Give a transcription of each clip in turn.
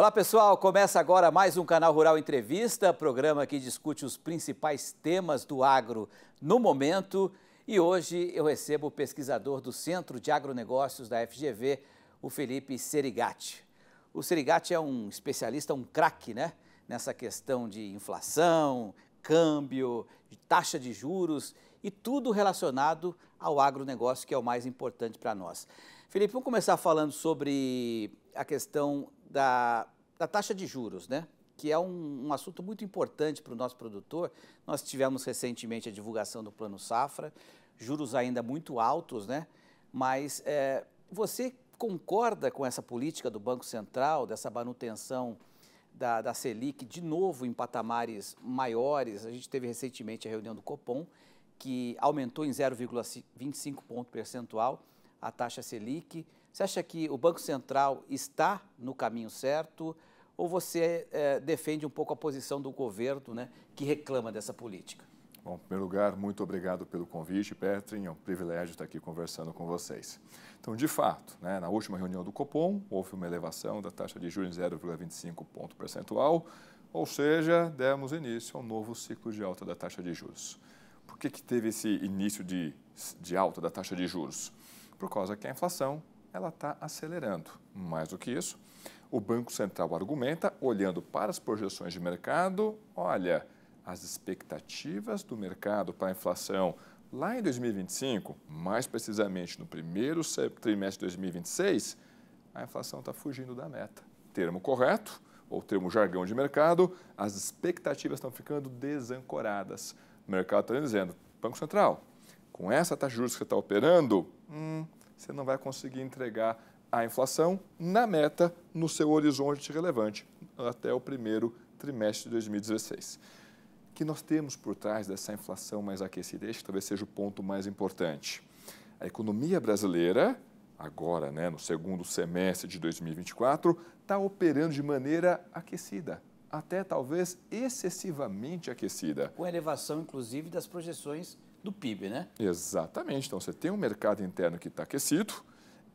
Olá pessoal, começa agora mais um Canal Rural Entrevista, programa que discute os principais temas do agro no momento. E hoje eu recebo o pesquisador do Centro de Agronegócios da FGV, o Felipe Serigatti. O Serigatti é um especialista, um craque, né? Nessa questão de inflação, câmbio, de taxa de juros e tudo relacionado ao agronegócio, que é o mais importante para nós. Felipe, vamos começar falando sobre a questão da da taxa de juros, né? que é um, um assunto muito importante para o nosso produtor. Nós tivemos recentemente a divulgação do Plano Safra, juros ainda muito altos, né? mas é, você concorda com essa política do Banco Central, dessa manutenção da, da Selic de novo em patamares maiores? A gente teve recentemente a reunião do Copom, que aumentou em 0,25 ponto percentual a taxa Selic. Você acha que o Banco Central está no caminho certo? ou você é, defende um pouco a posição do governo né, que reclama dessa política? Bom, em primeiro lugar, muito obrigado pelo convite, Petrin. É um privilégio estar aqui conversando com vocês. Então, de fato, né, na última reunião do Copom, houve uma elevação da taxa de juros em 0,25 ponto percentual, ou seja, demos início a um novo ciclo de alta da taxa de juros. Por que, que teve esse início de, de alta da taxa de juros? Por causa que a inflação ela está acelerando. Mais do que isso, o Banco Central argumenta, olhando para as projeções de mercado, olha, as expectativas do mercado para a inflação lá em 2025, mais precisamente no primeiro trimestre de 2026, a inflação está fugindo da meta. Termo correto, ou termo jargão de mercado, as expectativas estão ficando desancoradas. O mercado está dizendo, Banco Central, com essa taxa justa juros que você está operando, hum, você não vai conseguir entregar a inflação na meta no seu horizonte relevante até o primeiro trimestre de 2016. O que nós temos por trás dessa inflação mais aquecida? Este talvez seja o ponto mais importante. A economia brasileira, agora, né, no segundo semestre de 2024, está operando de maneira aquecida, até talvez excessivamente aquecida. Com elevação, inclusive, das projeções do PIB, né? Exatamente. Então, você tem um mercado interno que está aquecido,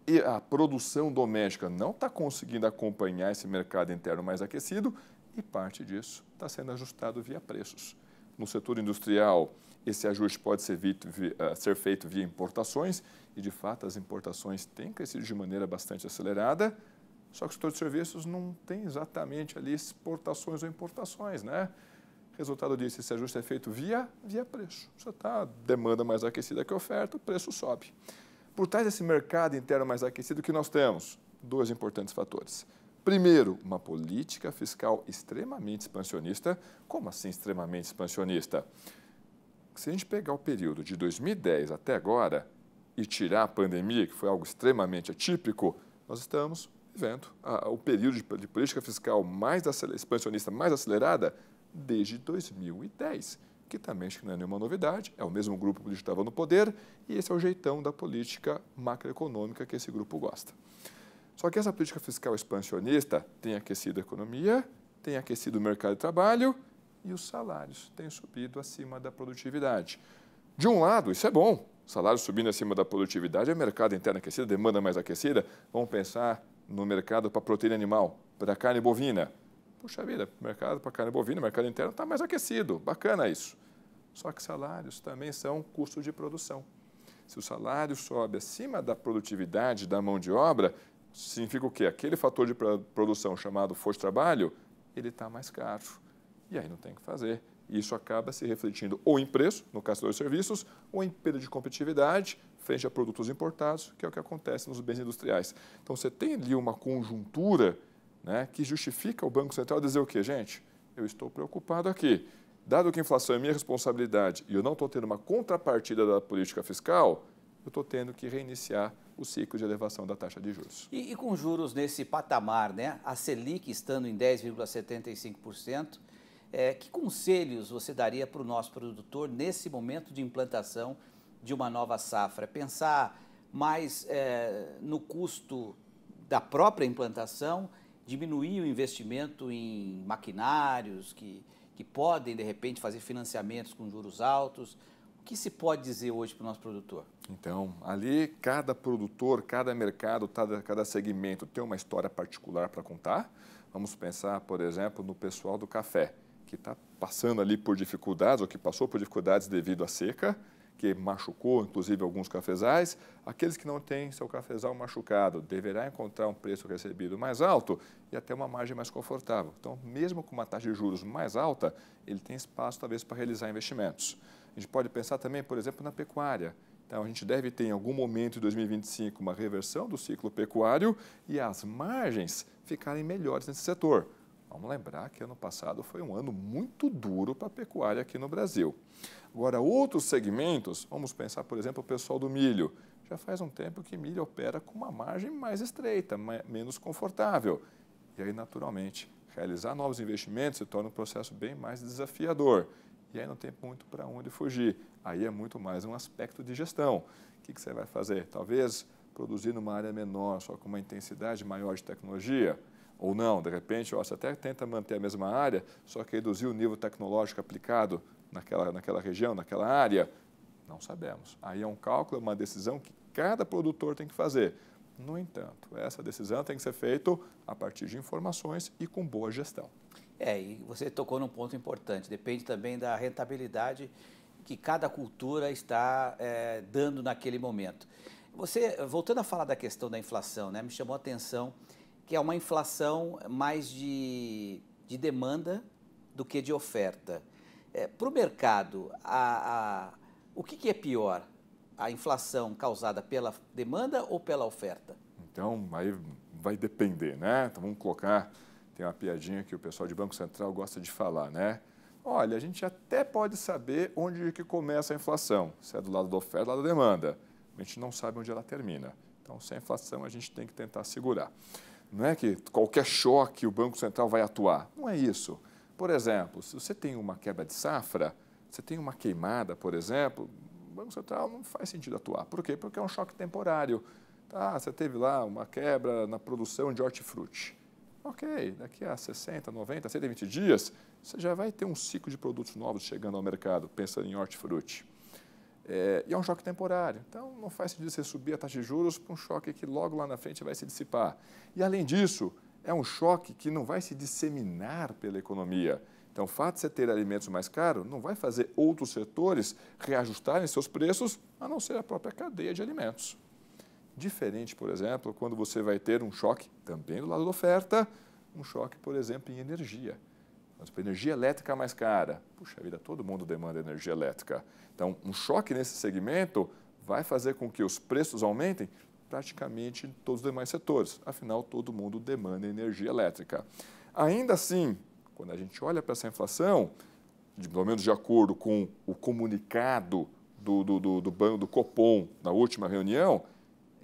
e a produção doméstica não está conseguindo acompanhar esse mercado interno mais aquecido e parte disso está sendo ajustado via preços. No setor industrial, esse ajuste pode ser, vito, eh, ser feito via importações e, de fato, as importações têm crescido de maneira bastante acelerada, só que o setor de serviços não tem exatamente ali exportações ou importações, né? Resultado disso, esse ajuste é feito via, via preço. Você está demanda mais aquecida que oferta, o preço sobe. Por trás desse mercado interno mais aquecido, o que nós temos? Dois importantes fatores. Primeiro, uma política fiscal extremamente expansionista. Como assim extremamente expansionista? Se a gente pegar o período de 2010 até agora e tirar a pandemia, que foi algo extremamente atípico, nós estamos vivendo o período de política fiscal mais expansionista mais acelerada desde 2010 que também acho que não é nenhuma novidade, é o mesmo grupo que estava no poder e esse é o jeitão da política macroeconômica que esse grupo gosta. Só que essa política fiscal expansionista tem aquecido a economia, tem aquecido o mercado de trabalho e os salários têm subido acima da produtividade. De um lado, isso é bom, salário subindo acima da produtividade, é mercado interno aquecido, demanda mais aquecida. Vamos pensar no mercado para proteína animal, para carne bovina. Puxa vida, mercado para carne bovina, mercado interno está mais aquecido, bacana isso. Só que salários também são custos de produção. Se o salário sobe acima da produtividade da mão de obra, significa o quê? Aquele fator de produção chamado força de trabalho, ele está mais caro. E aí não tem o que fazer. Isso acaba se refletindo ou em preço, no caso dos serviços, ou em perda de competitividade frente a produtos importados, que é o que acontece nos bens industriais. Então você tem ali uma conjuntura né, que justifica o Banco Central dizer o quê, gente? Eu estou preocupado aqui. Dado que a inflação é minha responsabilidade e eu não estou tendo uma contrapartida da política fiscal, eu estou tendo que reiniciar o ciclo de elevação da taxa de juros. E, e com juros nesse patamar, né? a Selic estando em 10,75%, é, que conselhos você daria para o nosso produtor nesse momento de implantação de uma nova safra? Pensar mais é, no custo da própria implantação diminuir o investimento em maquinários que, que podem, de repente, fazer financiamentos com juros altos. O que se pode dizer hoje para o nosso produtor? Então, ali cada produtor, cada mercado, cada, tá, cada segmento tem uma história particular para contar. Vamos pensar, por exemplo, no pessoal do café, que está passando ali por dificuldades, ou que passou por dificuldades devido à seca que machucou, inclusive alguns cafezais, aqueles que não têm seu cafezal machucado deverá encontrar um preço recebido mais alto e até uma margem mais confortável. Então, mesmo com uma taxa de juros mais alta, ele tem espaço talvez para realizar investimentos. A gente pode pensar também, por exemplo, na pecuária. Então, a gente deve ter em algum momento de 2025 uma reversão do ciclo pecuário e as margens ficarem melhores nesse setor. Vamos lembrar que ano passado foi um ano muito duro para a pecuária aqui no Brasil. Agora, outros segmentos, vamos pensar, por exemplo, o pessoal do milho. Já faz um tempo que milho opera com uma margem mais estreita, menos confortável. E aí, naturalmente, realizar novos investimentos se torna um processo bem mais desafiador. E aí não tem muito para onde fugir. Aí é muito mais um aspecto de gestão. O que, que você vai fazer? Talvez produzir numa área menor, só com uma intensidade maior de tecnologia? Ou não, de repente, você até tenta manter a mesma área, só que reduzir o nível tecnológico aplicado naquela, naquela região, naquela área, não sabemos. Aí é um cálculo, é uma decisão que cada produtor tem que fazer. No entanto, essa decisão tem que ser feita a partir de informações e com boa gestão. É, e você tocou num ponto importante. Depende também da rentabilidade que cada cultura está é, dando naquele momento. Você, voltando a falar da questão da inflação, né, me chamou a atenção que é uma inflação mais de, de demanda do que de oferta. É, Para o mercado, a, a, o que, que é pior? A inflação causada pela demanda ou pela oferta? Então, aí vai depender, né? Então, vamos colocar, tem uma piadinha que o pessoal de Banco Central gosta de falar, né? Olha, a gente até pode saber onde que começa a inflação, se é do lado da oferta ou do lado da demanda. A gente não sabe onde ela termina. Então, se a inflação, a gente tem que tentar segurar não é que qualquer choque o Banco Central vai atuar. Não é isso. Por exemplo, se você tem uma quebra de safra, você tem uma queimada, por exemplo, o Banco Central não faz sentido atuar. Por quê? Porque é um choque temporário. Tá, você teve lá uma quebra na produção de hortifruti. Ok, daqui a 60, 90, 120 dias, você já vai ter um ciclo de produtos novos chegando ao mercado, pensando em hortifruti. É, e é um choque temporário. Então, não faz sentido você subir a taxa de juros para um choque que logo lá na frente vai se dissipar. E, além disso, é um choque que não vai se disseminar pela economia. Então, o fato de você ter alimentos mais caros não vai fazer outros setores reajustarem seus preços, a não ser a própria cadeia de alimentos. Diferente, por exemplo, quando você vai ter um choque também do lado da oferta, um choque, por exemplo, em energia. Mas para tipo, energia elétrica é mais cara, puxa vida, todo mundo demanda energia elétrica. Então, um choque nesse segmento vai fazer com que os preços aumentem praticamente em todos os demais setores. Afinal, todo mundo demanda energia elétrica. Ainda assim, quando a gente olha para essa inflação, de, pelo menos de acordo com o comunicado do, do, do, do banco do Copom na última reunião,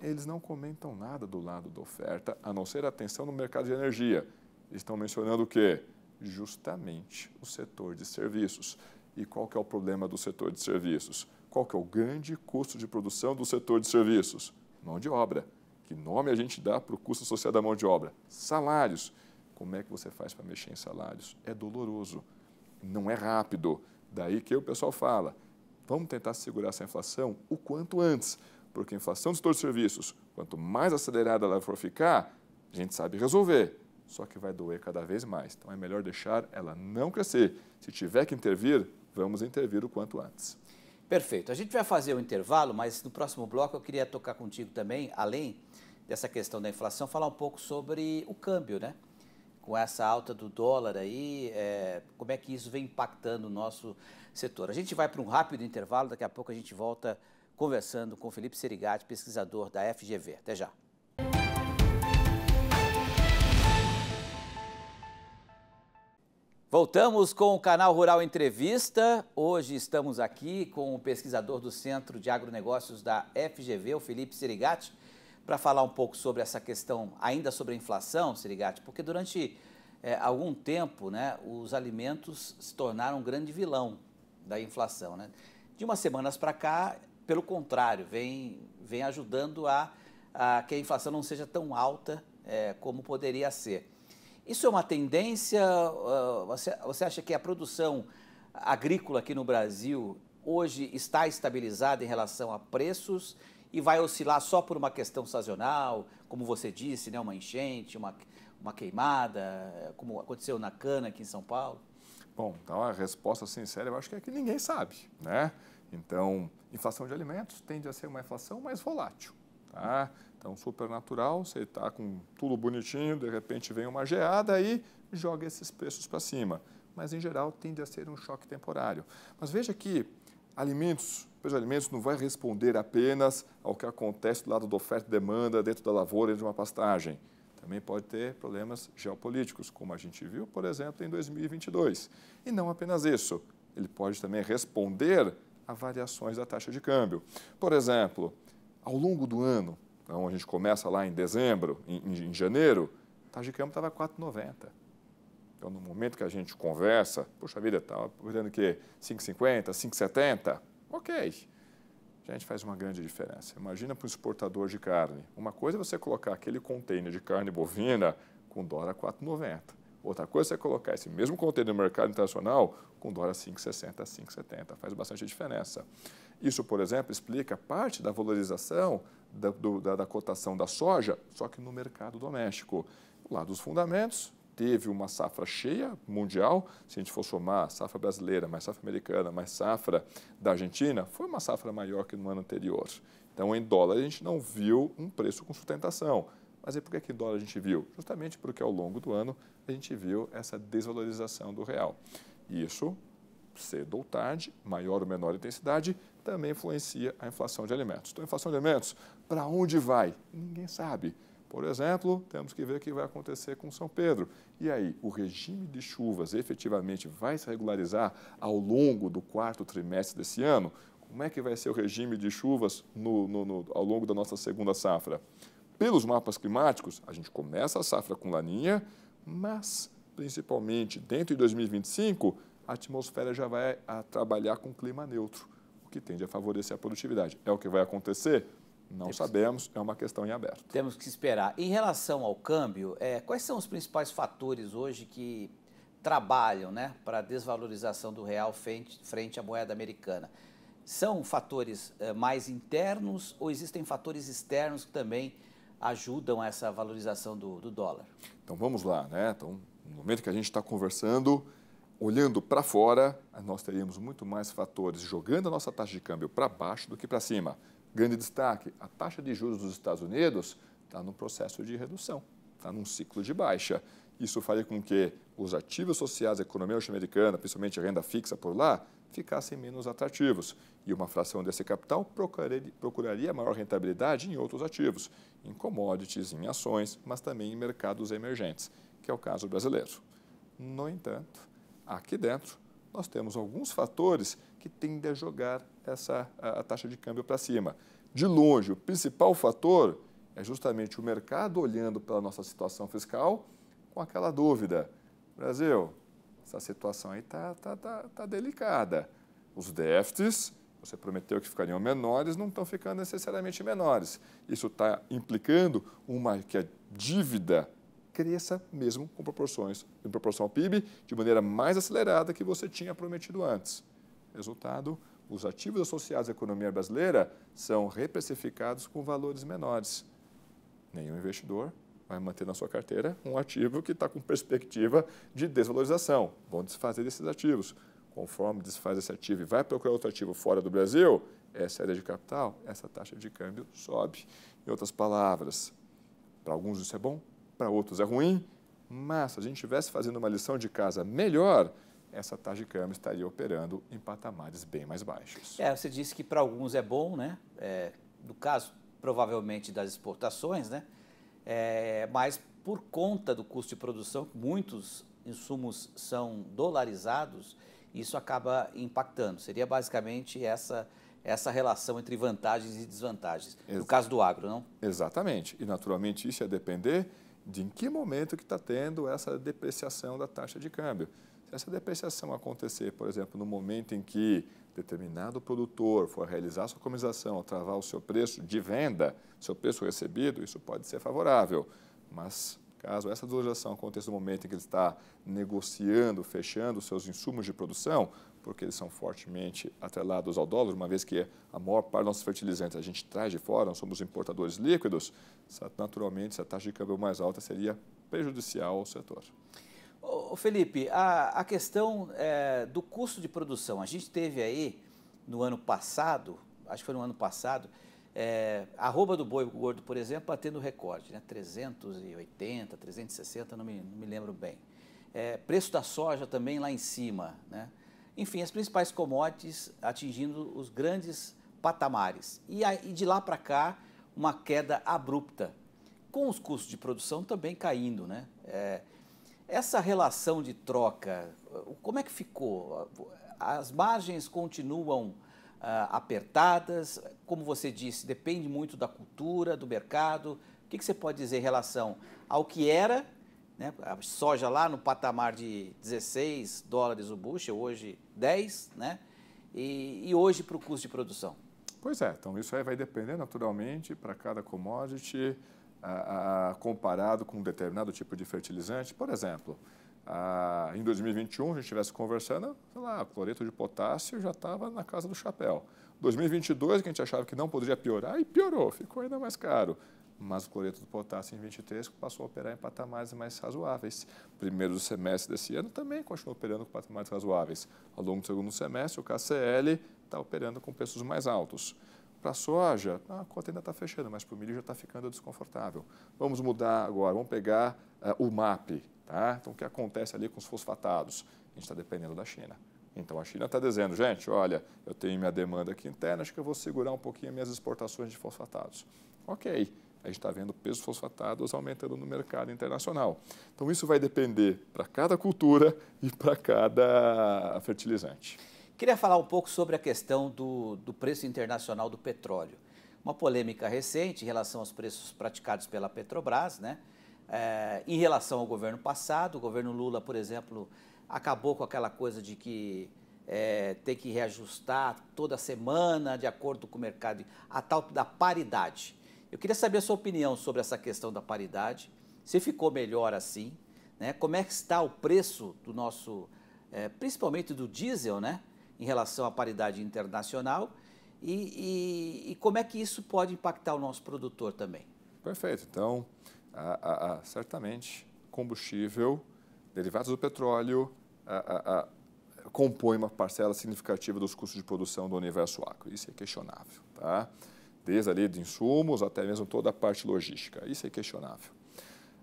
eles não comentam nada do lado da oferta, a não ser a atenção no mercado de energia. Eles estão mencionando o quê? justamente o setor de serviços. E qual que é o problema do setor de serviços? Qual que é o grande custo de produção do setor de serviços? Mão de obra. Que nome a gente dá para o custo associado à mão de obra? Salários. Como é que você faz para mexer em salários? É doloroso, não é rápido. Daí que o pessoal fala, vamos tentar segurar essa inflação o quanto antes, porque a inflação do setor de serviços, quanto mais acelerada ela for ficar, a gente sabe resolver só que vai doer cada vez mais. Então é melhor deixar ela não crescer. Se tiver que intervir, vamos intervir o quanto antes. Perfeito. A gente vai fazer o um intervalo, mas no próximo bloco eu queria tocar contigo também, além dessa questão da inflação, falar um pouco sobre o câmbio, né? Com essa alta do dólar aí, é, como é que isso vem impactando o nosso setor? A gente vai para um rápido intervalo, daqui a pouco a gente volta conversando com Felipe Serigati, pesquisador da FGV. Até já. Voltamos com o canal Rural Entrevista. Hoje estamos aqui com o pesquisador do Centro de Agronegócios da FGV, o Felipe Sirigati, para falar um pouco sobre essa questão, ainda sobre a inflação, Sirigati, porque durante é, algum tempo né, os alimentos se tornaram um grande vilão da inflação. Né? De umas semanas para cá, pelo contrário, vem, vem ajudando a, a que a inflação não seja tão alta é, como poderia ser. Isso é uma tendência? Ah, você acha que a produção agrícola aqui no Brasil hoje está estabilizada em relação a preços e vai oscilar só por uma questão sazonal, como você disse, né, uma enchente, uma, uma queimada, como aconteceu na cana aqui em São Paulo? Bom, então a resposta sincera eu acho que é que ninguém sabe, né? Então, inflação de alimentos tende a ser uma inflação mais volátil, tá? Então, supernatural, você está com tudo bonitinho, de repente vem uma geada e joga esses preços para cima. Mas, em geral, tende a ser um choque temporário. Mas veja que alimentos, de alimentos não vai responder apenas ao que acontece do lado da oferta e demanda dentro da lavoura de uma pastagem. Também pode ter problemas geopolíticos, como a gente viu, por exemplo, em 2022. E não apenas isso, ele pode também responder a variações da taxa de câmbio. Por exemplo, ao longo do ano, então a gente começa lá em dezembro, em, em janeiro, Tajicama estava 4,90. Então no momento que a gente conversa, puxa vida, estava tá perdendo o quê? 5,50, 5,70? Ok. gente, faz uma grande diferença. Imagina para um exportador de carne. Uma coisa é você colocar aquele container de carne bovina com dólar 4,90. Outra coisa é colocar esse mesmo container no mercado internacional com dólar 5,60, 5,70. Faz bastante diferença. Isso, por exemplo, explica parte da valorização da, do, da, da cotação da soja, só que no mercado doméstico. Lá dos fundamentos, teve uma safra cheia mundial, se a gente for somar safra brasileira, mais safra americana, mais safra da Argentina, foi uma safra maior que no ano anterior. Então, em dólar, a gente não viu um preço com sustentação. Mas e por que, que em dólar a gente viu? Justamente porque ao longo do ano a gente viu essa desvalorização do real. Isso cedo ou tarde, maior ou menor intensidade, também influencia a inflação de alimentos. Então, a inflação de alimentos, para onde vai? Ninguém sabe. Por exemplo, temos que ver o que vai acontecer com São Pedro. E aí, o regime de chuvas efetivamente vai se regularizar ao longo do quarto trimestre desse ano? Como é que vai ser o regime de chuvas no, no, no, ao longo da nossa segunda safra? Pelos mapas climáticos, a gente começa a safra com laninha, mas principalmente dentro de 2025, a atmosfera já vai a trabalhar com clima neutro, o que tende a favorecer a produtividade. É o que vai acontecer? Não sabemos, é uma questão em aberto. Temos que esperar. Em relação ao câmbio, é, quais são os principais fatores hoje que trabalham né, para a desvalorização do real frente, frente à moeda americana? São fatores é, mais internos ou existem fatores externos que também ajudam essa valorização do, do dólar? Então vamos lá, né? Então, no momento que a gente está conversando, olhando para fora, nós teríamos muito mais fatores jogando a nossa taxa de câmbio para baixo do que para cima. Grande destaque: a taxa de juros dos Estados Unidos está num processo de redução, está num ciclo de baixa. Isso faria com que os ativos sociais da economia norte-americana, principalmente a renda fixa por lá, ficassem menos atrativos. E uma fração desse capital procuraria, procuraria maior rentabilidade em outros ativos, em commodities, em ações, mas também em mercados emergentes, que é o caso brasileiro. No entanto, Aqui dentro, nós temos alguns fatores que tendem a jogar essa, a, a taxa de câmbio para cima. De longe, o principal fator é justamente o mercado olhando pela nossa situação fiscal com aquela dúvida: Brasil, essa situação aí está tá, tá, tá delicada. Os déficits, você prometeu que ficariam menores, não estão ficando necessariamente menores. Isso está implicando uma que a dívida cresça mesmo com proporções em proporção ao PIB, de maneira mais acelerada que você tinha prometido antes. Resultado, os ativos associados à economia brasileira são reprecificados com valores menores. Nenhum investidor vai manter na sua carteira um ativo que está com perspectiva de desvalorização. Vão desfazer desses ativos. Conforme desfaz esse ativo e vai procurar outro ativo fora do Brasil, essa é área de capital, essa taxa de câmbio sobe. Em outras palavras, para alguns isso é bom, para outros é ruim, mas se a gente estivesse fazendo uma lição de casa melhor, essa taxa de câmbio estaria operando em patamares bem mais baixos. É, você disse que para alguns é bom, né? É, no caso, provavelmente das exportações, né? É, mas por conta do custo de produção, muitos insumos são dolarizados, isso acaba impactando. Seria basicamente essa essa relação entre vantagens e desvantagens, Ex no caso do agro, não? Exatamente. E naturalmente isso ia depender de em que momento que está tendo essa depreciação da taxa de câmbio. Se essa depreciação acontecer, por exemplo, no momento em que determinado produtor for realizar sua ou travar o seu preço de venda, seu preço recebido, isso pode ser favorável. Mas caso essa desvalorização aconteça no momento em que ele está negociando, fechando seus insumos de produção, porque eles são fortemente atrelados ao dólar, uma vez que a maior parte dos nossos fertilizantes a gente traz de fora, nós somos importadores líquidos, naturalmente, se a taxa de câmbio mais alta seria prejudicial ao setor. Ô Felipe, a, a questão é, do custo de produção, a gente teve aí no ano passado, acho que foi no ano passado, é, arroba do boi gordo, por exemplo, batendo recorde, né? 380, 360, não me, não me lembro bem. É, preço da soja também lá em cima, né? enfim, as principais commodities atingindo os grandes patamares. E, de lá para cá, uma queda abrupta, com os custos de produção também caindo. Né? É, essa relação de troca, como é que ficou? As margens continuam ah, apertadas, como você disse, depende muito da cultura, do mercado. O que, que você pode dizer em relação ao que era né? A soja lá no patamar de 16 dólares o bushel, hoje 10, né? E, e hoje para o custo de produção? Pois é, então isso aí vai depender naturalmente para cada commodity a, a, comparado com um determinado tipo de fertilizante. Por exemplo, a, em 2021 a gente estivesse conversando, sei lá, cloreto de potássio já estava na casa do chapéu. 2022, que a gente achava que não poderia piorar, e piorou, ficou ainda mais caro mas o cloreto do potássio em 23 passou a operar em patamares mais razoáveis. Primeiro semestre desse ano também continuou operando com patamares razoáveis. Ao longo do segundo semestre, o KCL está operando com preços mais altos. Para a soja, a cota ainda está fechando, mas para o milho já está ficando desconfortável. Vamos mudar agora, vamos pegar uh, o MAP. Tá? Então, o que acontece ali com os fosfatados? A gente está dependendo da China. Então a China está dizendo, gente, olha, eu tenho minha demanda aqui interna, acho que eu vou segurar um pouquinho minhas exportações de fosfatados. Ok, a gente está vendo pesos fosfatados aumentando no mercado internacional. Então, isso vai depender para cada cultura e para cada fertilizante. Queria falar um pouco sobre a questão do, do preço internacional do petróleo. Uma polêmica recente em relação aos preços praticados pela Petrobras, né? É, em relação ao governo passado, o governo Lula, por exemplo, acabou com aquela coisa de que é, eh, tem que reajustar toda semana de acordo com o mercado, a tal da paridade. Eu queria saber a sua opinião sobre essa questão da paridade, se ficou melhor assim, né? como é que está o preço do nosso, é, principalmente do diesel, né? em relação à paridade internacional, e, e, e, como é que isso pode impactar o nosso produtor também. Perfeito, então, a, a, a, certamente combustível, derivados do petróleo, compõe uma parcela significativa dos custos de produção do universo agro. Isso é questionável. Tá? desde ali de insumos até mesmo toda a parte logística. Isso é questionável.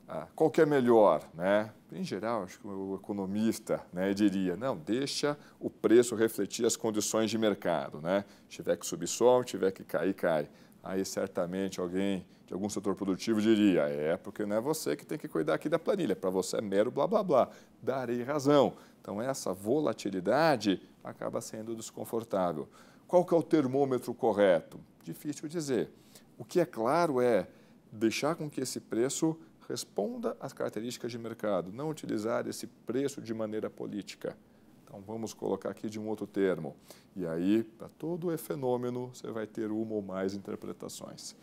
Ah, qual que é melhor? Né? Em geral, acho que o economista né, diria, não, deixa o preço refletir as condições de mercado. Né? Tiver que subir, sobe, tiver que cair, cai. Aí certamente alguém de algum setor produtivo diria, é porque não é você que tem que cuidar aqui da planilha, para você é mero blá blá blá. Darei razão. Então essa volatilidade acaba sendo desconfortável. Qual que é o termômetro correto? Difícil dizer. O que é claro é deixar com que esse preço responda às características de mercado, não utilizar esse preço de maneira política. Então vamos colocar aqui de um outro termo. E aí, para todo o fenômeno, você vai ter uma ou mais interpretações.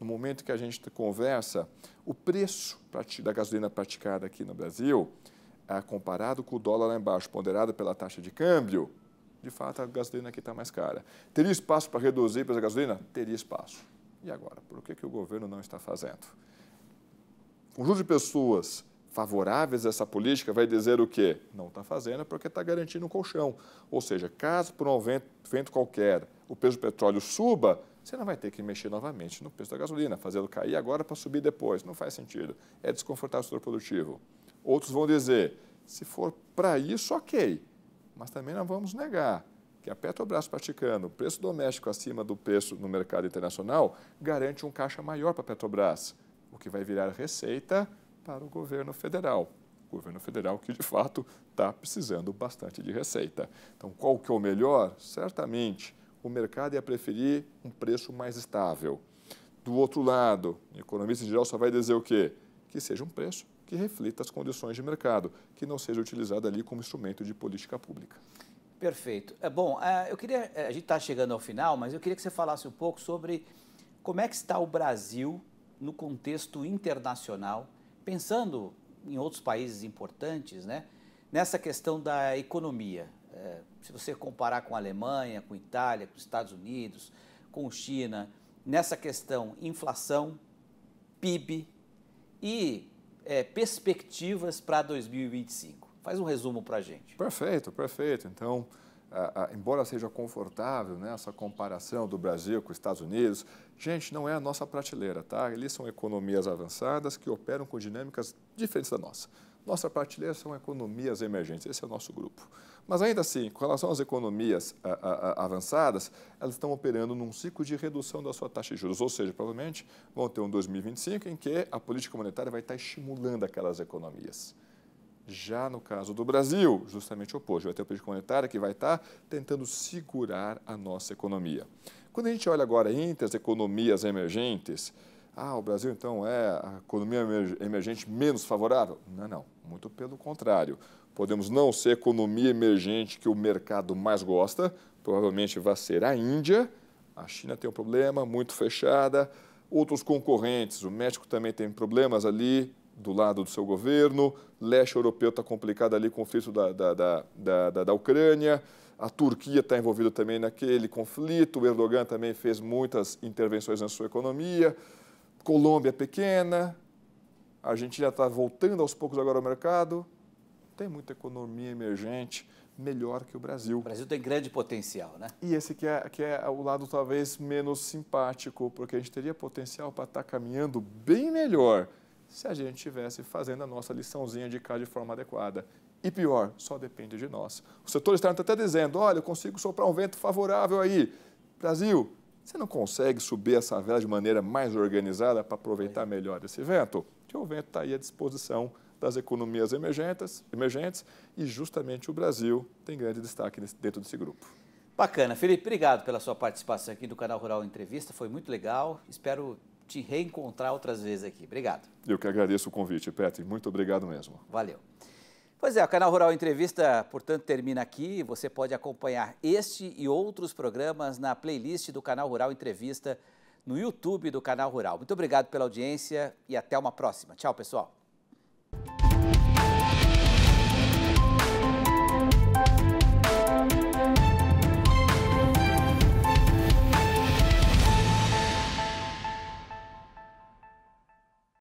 No momento que a gente conversa, o preço da gasolina praticada aqui no Brasil, é comparado com o dólar lá embaixo, ponderado pela taxa de câmbio, de fato a gasolina aqui está mais cara. Teria espaço para reduzir o preço da gasolina? Teria espaço. E agora, por que, que o governo não está fazendo? um conjunto de pessoas favoráveis a essa política vai dizer o quê? Não está fazendo porque está garantindo um colchão. Ou seja, caso por um vento, vento qualquer o peso do petróleo suba, você não vai ter que mexer novamente no preço da gasolina, fazê-lo cair agora para subir depois. Não faz sentido. É desconfortável o setor produtivo. Outros vão dizer, se for para isso, ok mas também não vamos negar que a Petrobras praticando preço doméstico acima do preço no mercado internacional garante um caixa maior para a Petrobras, o que vai virar receita para o governo federal. O governo federal que, de fato, está precisando bastante de receita. Então, qual que é o melhor? Certamente, o mercado ia preferir um preço mais estável. Do outro lado, o economista em geral só vai dizer o quê? Que seja um preço que reflita as condições de mercado, que não seja utilizada ali como instrumento de política pública. Perfeito. É bom, ah, eu queria. Eh, a gente está chegando ao final, mas eu queria que você falasse um pouco sobre como é que está o Brasil no contexto internacional, pensando em outros países importantes, né? Nessa questão da economia. Eh, se você comparar com a Alemanha, com a Itália, com os Estados Unidos, com a China, nessa questão inflação, PIB e é, perspectivas para 2025? Faz um resumo para a gente. Perfeito, perfeito. Então, a, a, embora seja confortável né, essa comparação do Brasil com os Estados Unidos, gente, não é a nossa prateleira, tá? Eles são economias avançadas que operam com dinâmicas diferentes da nossa. Nossa partilha são economias emergentes, esse é o nosso grupo. Mas ainda assim, com relação às economias a, a, avançadas, elas estão operando num ciclo de redução da sua taxa de juros, ou seja, provavelmente vão ter um 2025 em que a política monetária vai estar estimulando aquelas economias. Já no caso do Brasil, justamente o oposto, vai ter a política monetária que vai estar tentando segurar a nossa economia. Quando a gente olha agora entre as economias emergentes, ah, o Brasil então é a economia emergente menos favorável? Não, não. Muito pelo contrário. Podemos não ser a economia emergente que o mercado mais gosta, provavelmente vai ser a Índia. A China tem um problema, muito fechada. Outros concorrentes, o México também tem problemas ali do lado do seu governo. Leste europeu está complicado ali, conflito da, da, da, da, da Ucrânia. A Turquia está envolvida também naquele conflito. O Erdogan também fez muitas intervenções na sua economia. Colômbia é pequena, a Argentina está voltando aos poucos agora ao mercado. Tem muita economia emergente, melhor que o Brasil. O Brasil tem grande potencial, né? E esse que é, que é o lado talvez menos simpático, porque a gente teria potencial para estar tá caminhando bem melhor se a gente estivesse fazendo a nossa liçãozinha de cá de forma adequada. E pior, só depende de nós. O setor externo está até dizendo, olha, eu consigo soprar um vento favorável aí. Brasil, você não consegue subir essa vela de maneira mais organizada para aproveitar melhor esse vento? Que o vento está aí à disposição das economias emergentes, emergentes e justamente o Brasil tem grande destaque dentro desse grupo. Bacana. Felipe, obrigado pela sua participação aqui do Canal Rural Entrevista, foi muito legal. Espero te reencontrar outras vezes aqui. Obrigado. Eu que agradeço o convite, Petri. Muito obrigado mesmo. Valeu. Pois é, o Canal Rural Entrevista, portanto, termina aqui. Você pode acompanhar este e outros programas na playlist do Canal Rural Entrevista no YouTube do Canal Rural. Muito obrigado pela audiência e até uma próxima. Tchau, pessoal.